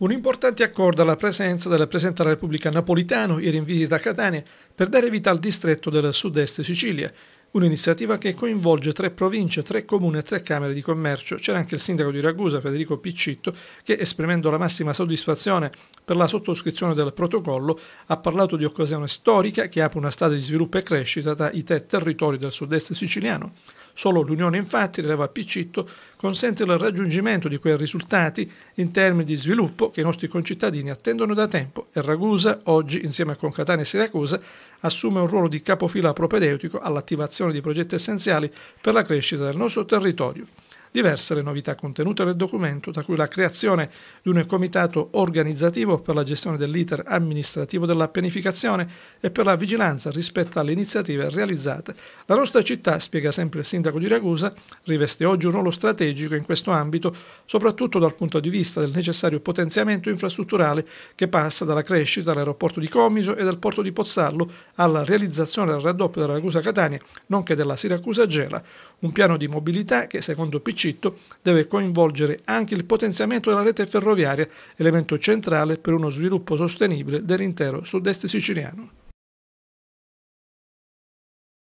Un importante accordo alla presenza della Presidente della Repubblica Napolitano ieri in visita a Catania per dare vita al distretto del sud-est Sicilia, un'iniziativa che coinvolge tre province, tre comuni e tre camere di commercio. C'era anche il sindaco di Ragusa, Federico Piccitto, che esprimendo la massima soddisfazione per la sottoscrizione del protocollo ha parlato di occasione storica che apre una strada di sviluppo e crescita tra i tre territori del sud-est siciliano. Solo l'unione infatti, rileva Piccitto, consente il raggiungimento di quei risultati in termini di sviluppo che i nostri concittadini attendono da tempo e Ragusa, oggi insieme con Catania e Siracusa, assume un ruolo di capofila propedeutico all'attivazione di progetti essenziali per la crescita del nostro territorio. Diverse le novità contenute nel documento, tra cui la creazione di un comitato organizzativo per la gestione dell'iter amministrativo della pianificazione e per la vigilanza rispetto alle iniziative realizzate. La nostra città, spiega sempre il sindaco di Ragusa, riveste oggi un ruolo strategico in questo ambito, soprattutto dal punto di vista del necessario potenziamento infrastrutturale che passa dalla crescita dell'aeroporto di Comiso e del porto di Pozzallo alla realizzazione del raddoppio della Ragusa-Catania, nonché della Siracusa-Gela, un piano di mobilità che secondo PC Citto deve coinvolgere anche il potenziamento della rete ferroviaria, elemento centrale per uno sviluppo sostenibile dell'intero sud-est siciliano.